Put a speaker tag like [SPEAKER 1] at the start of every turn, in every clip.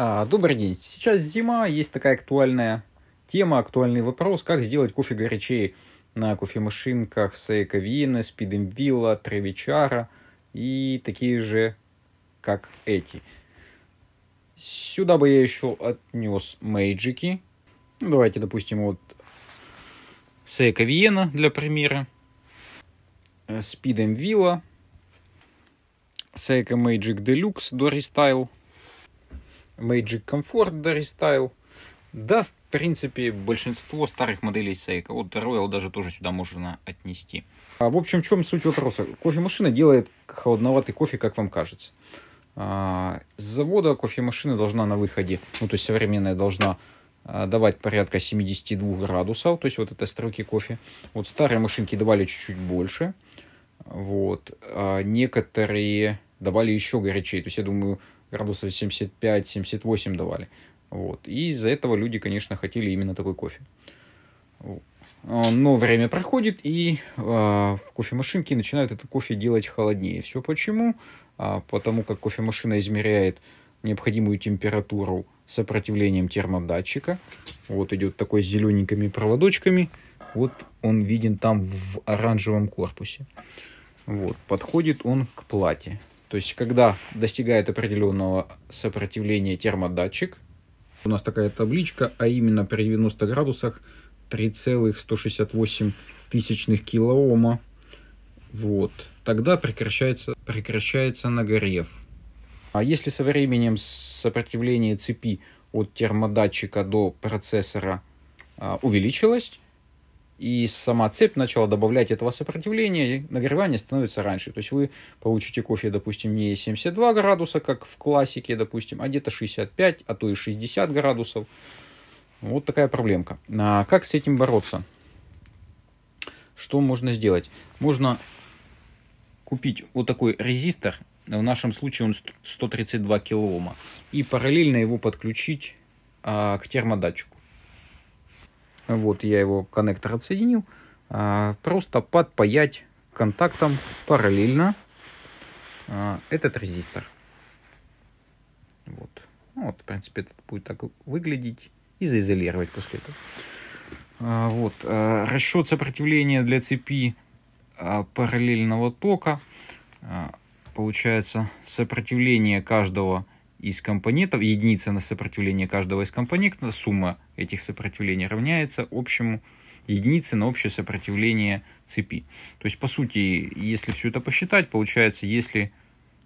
[SPEAKER 1] А, добрый день. Сейчас зима, есть такая актуальная тема, актуальный вопрос, как сделать кофе горячее на кофемашинках Seiko Vienna, Speed Villa, Trevichara и такие же, как эти. Сюда бы я еще отнес Мейджики. Ну, давайте, допустим, вот Seiko Vienna для примера, Speed Villa, Seiko Magic Deluxe, Dory Style – Magic Comfort да рестайл. Да, в принципе, большинство старых моделей Seiko. Вот Royal даже тоже сюда можно отнести. А в общем, в чем суть вопроса? Кофемашина делает холодноватый кофе, как вам кажется. А, с завода кофемашина должна на выходе, ну то есть современная должна а, давать порядка 72 градусов, то есть вот этой строки кофе. Вот старые машинки давали чуть-чуть больше, вот. А некоторые давали еще горячее, то есть я думаю, градусов 75-78 давали. Вот. И из-за этого люди, конечно, хотели именно такой кофе. А, но время проходит, и э, кофемашинки начинают этот кофе делать холоднее. Все почему? А, потому как кофемашина измеряет необходимую температуру сопротивлением термодатчика. Вот идет такой с зелененькими проводочками. Вот он виден там в оранжевом корпусе. Вот, подходит он к плате. То есть, когда достигает определенного сопротивления термодатчик, у нас такая табличка, а именно при 90 градусах 3,168 тысячных килоома. Вот. Тогда прекращается, прекращается нагрев. А если со временем сопротивление цепи от термодатчика до процессора а, увеличилось, и сама цепь начала добавлять этого сопротивления, и нагревание становится раньше. То есть вы получите кофе, допустим, не 72 градуса, как в классике, допустим, а где-то 65, а то и 60 градусов. Вот такая проблемка. А как с этим бороться? Что можно сделать? Можно купить вот такой резистор, в нашем случае он 132 килоома, и параллельно его подключить а, к термодатчику. Вот я его коннектор отсоединил. А, просто подпаять контактом параллельно а, этот резистор. Вот. Ну, вот, в принципе, это будет так выглядеть. И заизолировать после этого. А, вот. Расчет сопротивления для цепи параллельного тока. Получается, сопротивление каждого из компонентов, единица на сопротивление каждого из компонентов, сумма этих сопротивлений равняется общему единице на общее сопротивление цепи. То есть, по сути, если все это посчитать, получается, если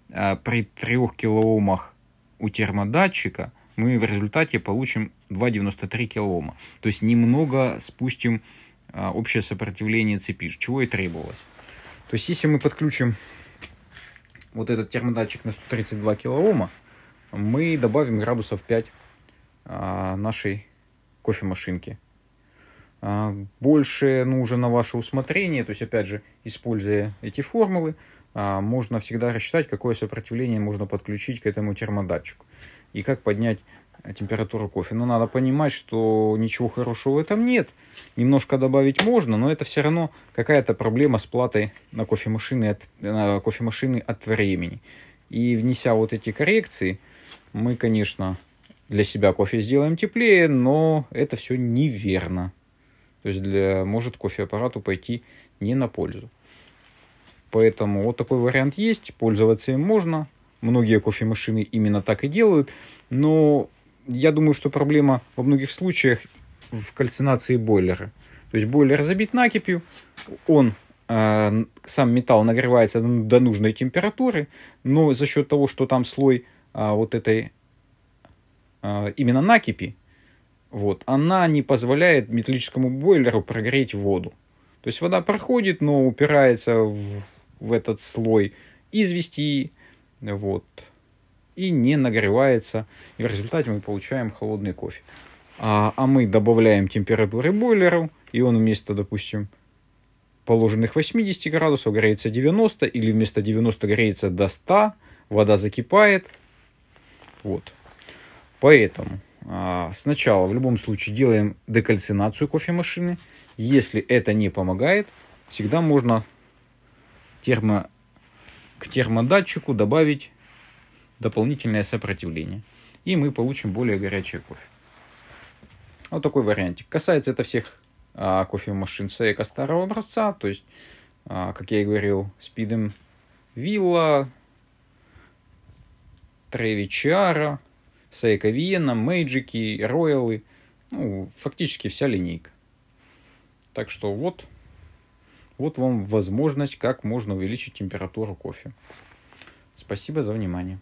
[SPEAKER 1] э, при 3 килоомах у термодатчика мы в результате получим 2,93 килоома. То есть, немного спустим э, общее сопротивление цепи, чего и требовалось. То есть, если мы подключим вот этот термодатчик на 132 килоома, мы добавим градусов 5 а, нашей кофемашинки. А, больше, ну, уже на ваше усмотрение, то есть, опять же, используя эти формулы, а, можно всегда рассчитать, какое сопротивление можно подключить к этому термодатчику и как поднять температуру кофе. Но надо понимать, что ничего хорошего в этом нет. Немножко добавить можно, но это все равно какая-то проблема с платой на кофемашины от, на кофемашины от времени. И внеся вот эти коррекции – мы, конечно, для себя кофе сделаем теплее, но это все неверно. То есть для, может кофеаппарату пойти не на пользу. Поэтому вот такой вариант есть, пользоваться им можно. Многие кофемашины именно так и делают. Но я думаю, что проблема во многих случаях в кальцинации бойлера. То есть бойлер забит накипью, он э, сам металл нагревается до нужной температуры, но за счет того, что там слой а, вот этой а, именно накипи, вот, она не позволяет металлическому бойлеру прогреть воду. То есть вода проходит, но упирается в, в этот слой извести, вот, и не нагревается. И в результате мы получаем холодный кофе. А, а мы добавляем температуры бойлеру, и он вместо, допустим, положенных 80 градусов греется 90, или вместо 90 греется до 100, вода закипает – вот. Поэтому а, сначала в любом случае делаем декальцинацию кофемашины. Если это не помогает, всегда можно термо, к термодатчику добавить дополнительное сопротивление. И мы получим более горячий кофе. Вот такой вариантик. Касается это всех а, кофемашин Seiko старого образца. То есть, а, как я и говорил, Speedem Villa, Тревичара, Сейка Виена, Мэйджики, Роялы. Ну, фактически вся линейка. Так что вот, вот вам возможность, как можно увеличить температуру кофе. Спасибо за внимание.